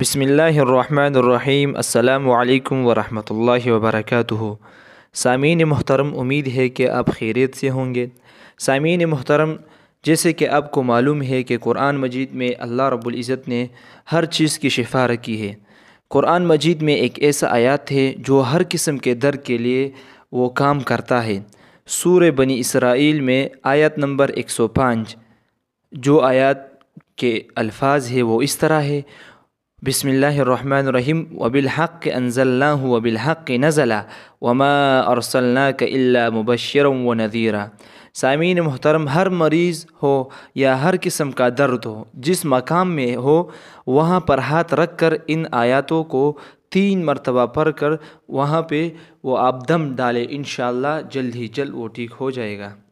بسم اللہ الرحمن الرحیم السلام علیکم ورحمۃ اللہ وبرکاتہ سامعین محترم امید ہے کہ آپ خیریت سے ہوں گے سامعین محترم جیسے کہ آپ کو معلوم ہے کہ قرآن مجید میں اللہ رب العزت نے ہر چیز کی شفا رکھی ہے قرآن مجید میں ایک ایسا آیات ہے جو ہر قسم کے در کے لیے وہ کام کرتا ہے سور بنی اسرائیل میں آیت نمبر ایک سو پانچ جو آیات کے الفاظ ہے وہ اس طرح ہے بسم اللہ الرحمن الرحیم وب الحق انض اللہ وب الحق نزلہ وما ارسلناک الا اللہ مبشرم و نذیرہ سامعین محترم ہر مریض ہو یا ہر قسم کا درد ہو جس مقام میں ہو وہاں پر ہاتھ رکھ کر ان آیاتوں کو تین مرتبہ پڑھ کر وہاں پہ وہ آپ دم ڈالے انشاءاللہ جلد ہی جلد وہ ٹھیک ہو جائے گا